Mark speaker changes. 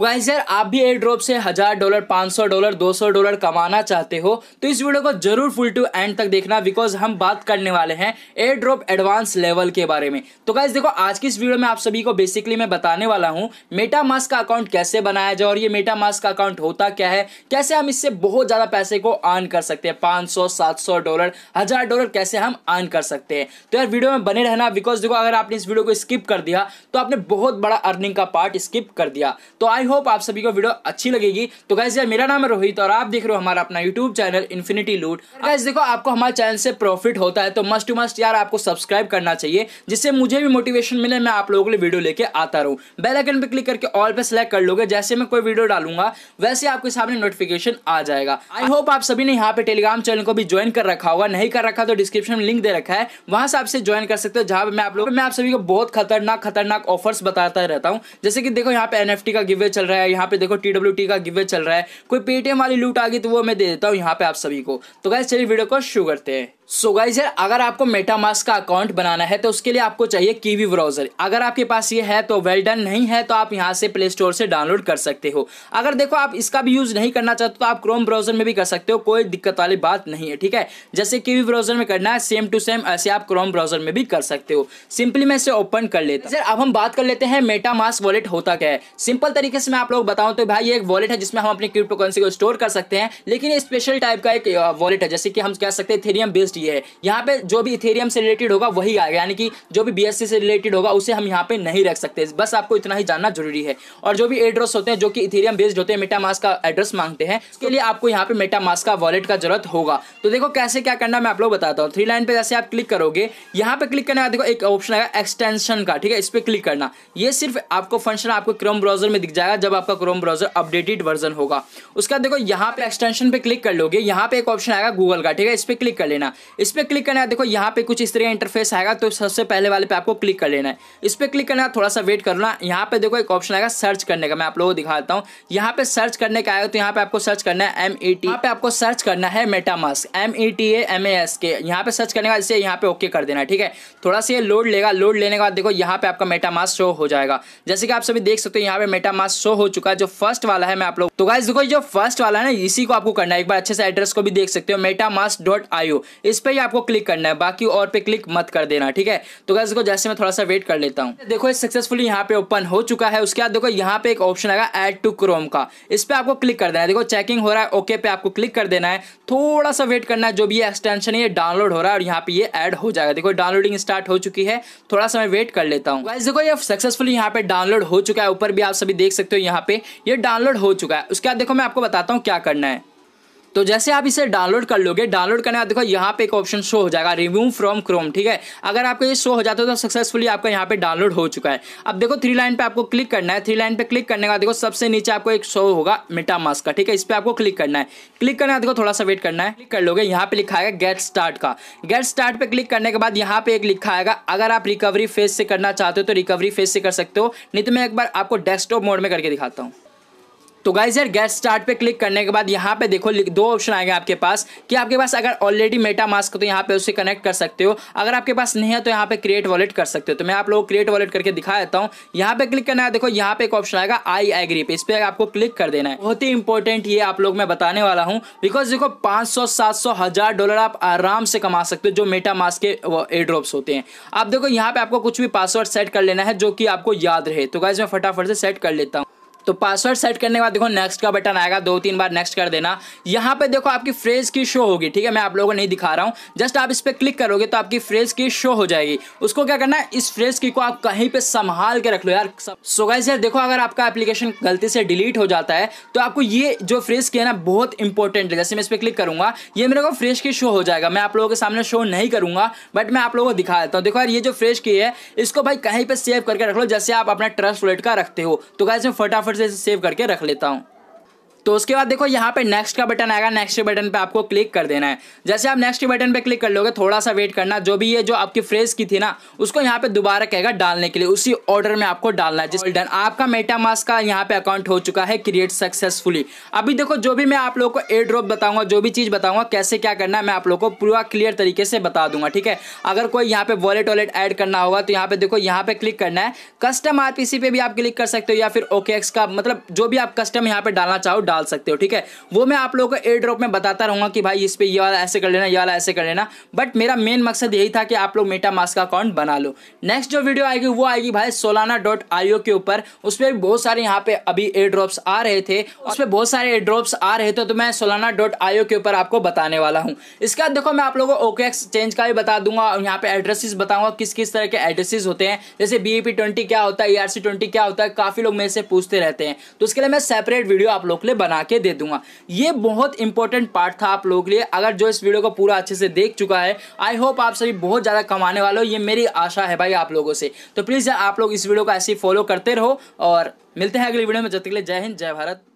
Speaker 1: guys यार आप भी एयर ड्रॉप से हजार डॉलर पांच सौ डॉलर दो सौ डॉलर कमाना चाहते हो तो इस वीडियो को जरूर फुल टू एंड तक देखना बिकॉज हम बात करने वाले हैं एयर ड्रॉप एडवांस लेवल के बारे में तो गाइस देखो आज की इस वीडियो में आप सभी को बेसिकली मैं बताने वाला हूँ मेटा मास्क का अकाउंट कैसे बनाया जाए और ये मेटा मास्क का अकाउंट होता क्या है कैसे हम इससे बहुत ज्यादा पैसे को अर्न कर सकते हैं सात सौ डॉलर हजार डॉलर कैसे हम अर्न कर सकते हैं तो यार वीडियो में बने रहना बिकॉज देखो अगर आपने इस वीडियो को स्किप कर दिया तो आपने बहुत बड़ा अर्निंग का पार्ट स्किप कर दिया तो आई होप आप सभी को वीडियो अच्छी लगेगी तो गैस यार मेरा नाम है रोहित और आप देख रहे हो हमारा अपना यूट्यूब चैनल इन्फिनिटी लूट गैस देखो आपको हमारे चैनल से प्रॉफिट होता है तो मस्ट टू मस्ट यार आपको सब्सक्राइब करना चाहिए जिससे मुझे भी मोटिवेशन मिले मैं आप लोगों के लिए वीडियो लेके आता रहूँ बेलाइकन पर क्लिक करके ऑल पर सिलेक्ट कर लोगे जैसे मैं कोई वीडियो डालूंगा वैसे आपके सामने नोटिफिकेशन आ जाएगा आई होप आप सभी ने यहाँ पे टेलीग्राम चैनल को भी ज्वाइन कर रखा होगा नहीं कर रखा तो डिस्क्रिप्शन में लिंक दे रखा है वहां से आपसे ज्वाइन कर सकते हो जहाँ पे मैं आप लोग मैं आप सभी को बहुत खतरनाक खतरनाक ऑफर्स बताता रहता हूँ जैसे कि देखो यहाँ पे एन का गिवे चल रहा है यहाँ पे देखो टी डब्ल्यू टी का गिवे चल रहा है कोई पेटीएम वाली लूट आ गई तो वो मैं दे देता हूँ यहाँ पे आप सभी को तो गैस चलिए वीडियो को शुरू करते हैं सो गाइज यार अगर आपको मेटामास्क का अकाउंट बनाना है तो उसके लिए आपको चाहिए कीवी ब्राउजर अगर आपके पास ये है तो वेल डन नहीं है तो आप यहाँ से प्ले स्टोर से डाउनलोड कर सकते हो अगर देखो आप इसका भी यूज़ नहीं करना चाहते तो आप क्रोम ब्राउजर में भी कर सकते हो कोई दिक्कत वाली बात नहीं है ठीक है जैसे कीवी ब्राउजर में करना है सेम टू सेम ऐसे आप क्रोम ब्राउजर में भी कर सकते हो सिंपली मैं इसे ओपन कर लेता सर अब हम बात कर लेते हैं मेटामास्क वॉलेट होता क्या है सिंपल तरीके से मैं आप लोग बताऊँ तो भाई ये एक वॉलेट है जिसमें हम अपनी क्रिप्टोकरेंसी को स्टोर कर सकते हैं लेकिन स्पेशल टाइप का एक वॉलेट है जैसे कि हम कह सकते हैं थेरियम बेस्ड होती है यहाँ पे जो भी इथेरियम से रिलेटेड होगा वही आएगा यानी कि जो भी बी से रिलेटेड होगा उसे हम यहाँ पे नहीं रख सकते बस आपको इतना ही जानना जरूरी है और जो भी एड्रेस होते हैं जो कि इथेरियम बेस्ड होते हैं मेटामास का एड्रेस मांगते हैं उसके लिए आपको यहाँ पे मेटामास का वॉलेट का जरूरत होगा तो देखो कैसे क्या करना मैं आप लोग बताता हूँ थ्री लाइन पे जैसे आप क्लिक करोगे यहाँ पे क्लिक करने का देखो एक ऑप्शन आएगा एक्सटेंशन का ठीक है इस पर क्लिक करना ये सिर्फ आपको फंक्शन आपको क्रोम ब्राउजर में दिख जाएगा जब आपका क्रोम ब्राउजर अपडेटेड वर्जन होगा उसके बाद देखो यहाँ पे एक्सटेंशन पे क्लिक कर लोगे यहाँ पे एक ऑप्शन आएगा गूगल का ठीक है इस पर क्लिक कर लेना इस पर क्लिक करना है देखो यहाँ पे कुछ इस तरह इंटरफेस आएगा तो सबसे पहले वाले पे आपको क्लिक कर लेना है इस पर क्लिक करना है थोड़ा सा वेट करना यहाँ पे देखो एक ऑप्शन आएगा सर्च करने का मैं आप लोगों को दिखाता हूँ यहाँ पे सर्च करने का आएगा तो यहाँ पे आपको सर्च करना है एम ई टी पे आपको सर्च करना है MetaMask M E T A M A S के यहाँ पे सर्च करने का इसे यहाँ पे ओके कर देना है ठीक है थोड़ा सा ये लोड लेगा लोड लेने के बाद देखो यहाँ पे आपका मेटामास्क शो हो जाएगा जैसे कि आप सभी देख सकते हो यहाँ पे मेटामास्क शो हो चुका है जो फर्स्ट वाला है मैं आप लोग तो गाइज देखो जो फर्स्ट वाला है ना इसी को आपको करना है एक बार अच्छे से एड्रेस को भी देख सकते हो मेटामास्क डॉट आई इस पर ही आपको क्लिक करना है बाकी और पे क्लिक मत कर देना ठीक है तो गैस देखो जैसे मैं थोड़ा सा वेट कर लेता हूँ देखो सक्सेसफुली यहाँ पे ओपन हो चुका है उसके बाद देखो यहाँ पे एक ऑप्शन आएगा एड टू क्रोम का इस पर आपको क्लिक कर देना है देखो चेकिंग हो रहा है ओके पे आपको क्लिक कर देना है थोड़ा सा वेट करना है जो भी एक्सटेंशन है ये डाउनलोड हो रहा है और यहाँ पे ये एड हो जाएगा देखो डाउनलोडिंग स्टार्ट हो चुकी है थोड़ा सा मैं वेट कर लेता हूँ देखो ये सक्सेसफुल यहाँ पे डाउनलोड हो चुका है ऊपर भी आप सभी देख सकते हो यहाँ पे ये डाउनलोड हो चुका है उसके बाद देखो मैं आपको बताता हूँ क्या करना है तो जैसे आप इसे डाउनलोड कर लोगे डाउनलोड करने देखो यहाँ पे एक ऑप्शन शो हो जाएगा रिमूव फ्रॉम क्रोम ठीक है अगर आपको ये शो हो जाता है तो सक्सेसफुली आपका यहाँ पे डाउनलोड हो चुका है अब देखो थ्री लाइन पे आपको क्लिक करना है थ्री लाइन पे क्लिक करने का देखो सबसे नीचे आपको एक शो होगा मिटा मास्क का ठीक है इस पर आपको क्लिक करना है क्लिक करने का देखो थोड़ा सा वेट करना है क्लिक कर लोगे यहाँ पे लिखा है गेट स्टार्ट का गेट स्टार्ट पे क्लिक करने के बाद यहाँ पे एक लिखा आएगा अगर आप रिकवरी फेज से करना चाहते हो तो रिकवरी फेज से कर सकते हो नहीं तो मैं एक बार आपको डेस्कटॉप मोड में करके दिखाता हूँ तो गाइज यार गेट स्टार्ट पे क्लिक करने के बाद यहाँ पे देखो दो ऑप्शन आएगा आपके पास कि आपके पास अगर ऑलरेडी मेटा मास्क तो यहाँ पे उसे कनेक्ट कर सकते हो अगर आपके पास नहीं है तो यहाँ पे क्रिएट वॉलेट कर सकते हो तो मैं आप लोगों को क्रिएट वॉलेट करके दिखा देता हूँ यहाँ पे क्लिक करना है देखो यहाँ पे एक ऑप्शन आएगा आई एग्री पे इस पर आपको क्लिक कर देना है बहुत ही इंपॉर्टेंट ये आप लोग मैं बताने वाला हूँ बिकॉज देखो पाँच सौ सात सौ हजार डॉलर आप आराम से कमा सकते हो जो मेटा मास्क के एड्रॉप्स होते हैं आप देखो यहाँ पे आपको कुछ भी पासवर्ड सेट कर लेना है जो कि आपको याद रहे तो गाइज मैं फटाफट से सेट कर लेता हूँ तो पासवर्ड सेट करने के बाद देखो नेक्स्ट का बटन आएगा दो तीन बार नेक्स्ट कर देना यहाँ पे देखो आपकी फ्रेज की शो होगी ठीक है मैं आप लोगों को नहीं दिखा रहा हूँ जस्ट आप इस पर क्लिक करोगे तो आपकी फ्रेज की शो हो जाएगी उसको क्या करना है इस फ्रेज की को आप कहीं पे संभाल के रख लो यार सो गाइस यार देखो अगर आपका एप्लीकेशन गलती से डिलीट हो जाता है तो आपको ये जो फ्रेज की है ना बहुत इंपॉर्टेंट है जैसे मैं इस पर क्लिक करूंगा ये मेरे को फ्रेज की शो हो जाएगा मैं आप लोगों के सामने शो नहीं करूंगा बट मैं आप लोगों को दिखा देता हूँ देखो यार ये जो फ्रेज की है इसको भाई कहीं पर सेव करके रख लो जैसे आप अपना ट्रस्ट वोलेट का रखते हो तो गाइस फटाफट फटाफट से इसे सेव करके रख लेता हूँ तो उसके बाद देखो यहाँ पे नेक्स्ट का बटन आएगा नेक्स्ट बटन पे आपको क्लिक कर देना है जैसे आप नेक्स्ट बटन पे क्लिक कर लोगे थोड़ा सा वेट करना जो भी ये जो आपकी फ्रेज की थी ना उसको यहाँ पे दोबारा कहेगा डालने के लिए उसी ऑर्डर में आपको डालना है जिस डन आपका मेटामास का यहाँ पे अकाउंट हो चुका है क्रिएट सक्सेसफुली अभी देखो जो भी मैं आप लोग को एयर ड्रॉप बताऊंगा जो भी चीज बताऊंगा कैसे क्या करना है मैं आप लोग को पूरा क्लियर तरीके से बता दूंगा ठीक है अगर कोई यहाँ पे वॉलेट वॉलेट ऐड करना होगा तो यहाँ पे देखो यहाँ पे क्लिक करना है कस्टम आरपीसी पे भी आप क्लिक कर सकते हो या फिर ओके का मतलब जो भी आप कस्टम यहाँ पे डालना चाहो डाल सकते हो ठीक है वो मैं आप लोगों को एयर ड्रॉप में बताता रहूंगा कि भाई इस पर यह वाला ऐसे कर लेना ये वाला ऐसे कर लेना बट मेरा मेन मकसद यही था कि आप लोग मेटा मास्क का अकाउंट बना लो नेक्स्ट जो वीडियो आएगी वो आएगी भाई सोलाना डॉट आईओ के ऊपर उस पर बहुत सारे यहाँ पे अभी एयर ड्रॉप्स आ रहे थे उस पर बहुत सारे एयर ड्रॉप्स आ रहे थे तो मैं सोलाना डॉट आईओ के ऊपर आपको बताने वाला हूँ इसके बाद देखो मैं आप लोगों को ओके एक्सचेंज का भी बता दूंगा और यहाँ पे एड्रेसेस बताऊंगा किस किस तरह के एड्रेसेस होते हैं जैसे बी पी ट्वेंटी क्या होता है ई आर सी ट्वेंटी क्या होता है काफ़ी लोग मेरे से पूछते रहते हैं तो उसके लिए मैं सेपरेट वीडियो आप लोग के लिए बना के दे दूंगा ये बहुत इंपॉर्टेंट पार्ट था आप लोगों के लिए अगर जो इस वीडियो को पूरा अच्छे से देख चुका है आई होप आप सभी बहुत ज़्यादा कमाने वाले हो ये मेरी आशा है भाई आप लोगों से तो प्लीज़ आप लोग इस वीडियो को ऐसे ही फॉलो करते रहो और मिलते हैं अगले वीडियो में जब तक के लिए जय हिंद जय भारत